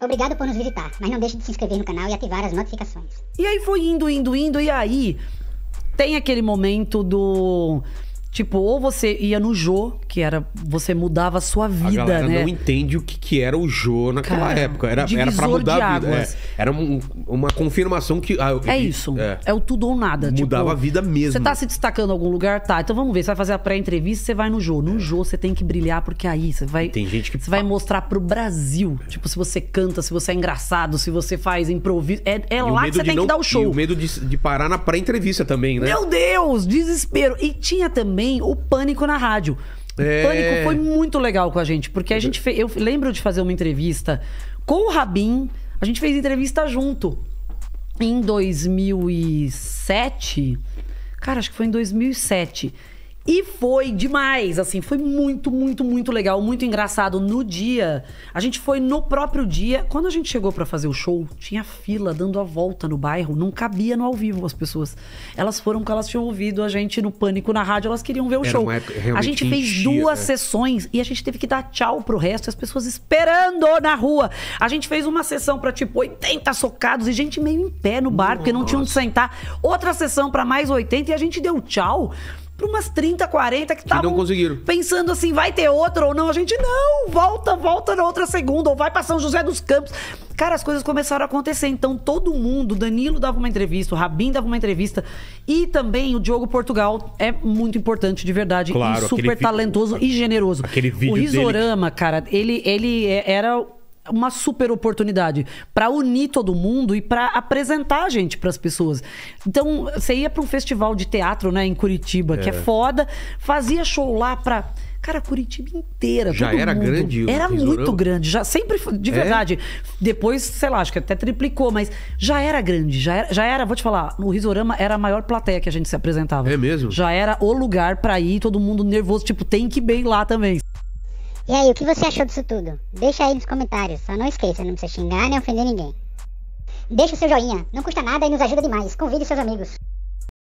Obrigado por nos visitar, mas não deixe de se inscrever no canal e ativar as notificações. E aí foi indo, indo, indo, e aí tem aquele momento do Tipo, ou você ia no Jô, que era. Você mudava a sua vida, a galera né? não entende o que, que era o Jô naquela Cara, época. Era, era pra mudar a vida. É, era um, uma confirmação que. Ah, é isso. É. é. o tudo ou nada. Tipo, mudava tipo, a vida mesmo. Você tá se destacando em algum lugar? Tá. Então vamos ver. Você vai fazer a pré-entrevista, você vai no Jô. No é. Jô você tem que brilhar, porque aí você vai. Tem gente que. Você vai mostrar pro Brasil. Tipo, se você canta, se você é engraçado, se você faz improviso. É, é lá que você tem não, que dar o show. E o medo de, de parar na pré-entrevista também, né? Meu Deus! Desespero. E tinha também também o Pânico na rádio. O é... Pânico foi muito legal com a gente, porque a gente fez, eu lembro de fazer uma entrevista com o Rabin, a gente fez entrevista junto em 2007. Cara, acho que foi em 2007. E foi demais, assim, foi muito, muito, muito legal, muito engraçado. No dia, a gente foi no próprio dia. Quando a gente chegou para fazer o show, tinha fila dando a volta no bairro, não cabia no ao vivo as pessoas. Elas foram porque elas tinham ouvido a gente no pânico na rádio, elas queriam ver o Era show. a gente fez duas né? sessões e a gente teve que dar tchau pro resto, as pessoas esperando na rua. A gente fez uma sessão para tipo 80 socados e gente meio em pé no bar, Nossa. porque não tinha onde sentar. Outra sessão para mais 80 e a gente deu tchau para umas 30, 40 que estavam pensando assim, vai ter outro ou não. A gente, não, volta, volta na outra segunda, ou vai para São José dos Campos. Cara, as coisas começaram a acontecer. Então, todo mundo, Danilo dava uma entrevista, o Rabin dava uma entrevista, e também o Diogo Portugal é muito importante de verdade, claro, super talentoso vídeo, e generoso. Aquele vídeo O Risorama, dele... cara, ele, ele é, era uma super oportunidade para unir todo mundo e para apresentar a gente para as pessoas. Então, você ia para um festival de teatro, né, em Curitiba, é. que é foda, fazia show lá para Cara, Curitiba inteira. Já era mundo. grande. Era tesourão. muito grande. Já sempre, de é? verdade. É? Depois, sei lá, acho que até triplicou, mas já era grande. Já era, já era vou te falar, no Risorama era a maior plateia que a gente se apresentava. É mesmo? Já era o lugar para ir, todo mundo nervoso, tipo, tem que ir bem lá também. E aí, o que você achou disso tudo? Deixa aí nos comentários, só não esqueça, não precisa xingar nem ofender ninguém. Deixa o seu joinha, não custa nada e nos ajuda demais. Convide seus amigos.